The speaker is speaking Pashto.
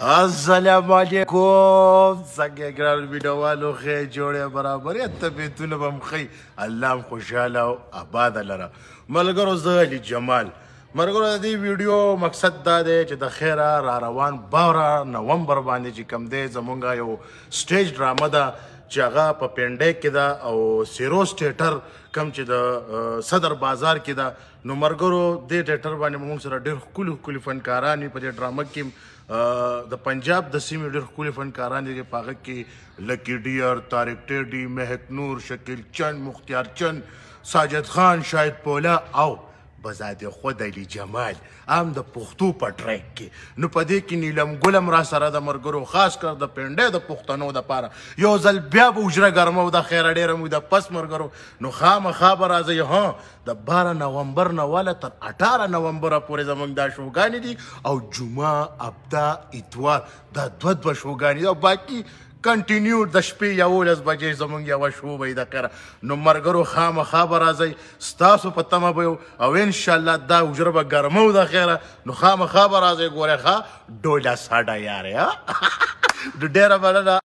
السلام علیکم څنګه ګران ویډیوالو خې جوړې برابر یا طبیعتونه به مخې الله هم خوشاله او آباد لره ملګرو زه علي جمال مرګرو د دې ویډیو مقصد دا دی چې د خیره را روان 12 نومبر باندې چې کم دی زمونږ یو سټیج ډرامه ده چې هغه په پینډې کې دا او سیرو سټیټر کم چې د صدر بازار کې دا نو مرګرو دې ټیټر باندې موږ سره ډېر خولي خولي فنکاران په دې ډرامه کې د پنجاب د سیمې ډېر خولي فنکاران دي په هغه کې لکی ډیر طارق ټیډي مهک نور شکیل چند مختار چند ساجد خان شاهد پولا او بزاد خود علي جمال ام د پښتو په ټریک کې نو په دې کې نیلم ګلم را سره د مرګرو خاص کر د پنډې د پښتنو د پاره یو ځل بیا به وجره ګرمو د خیر ډېر مو د پس مرګرو نو خام خبر راځي ها د 12 نومبر نه والا تر 18 نومبر پورې زمونږ د شوګانی دي او جمعه ابدا اتوار د دوه دوه شوګانی او باقي کنټینیو د شپې یولس بجې زمونږ یوه شوبه د کره نو مرګرو خامخا به راځئ ستاسو په تمه به او انشاءالله دا حجره به ګرمه د خیره نو خامخا به راځئ ګورې ښه ډوله ساډه یارې ډېره بلنه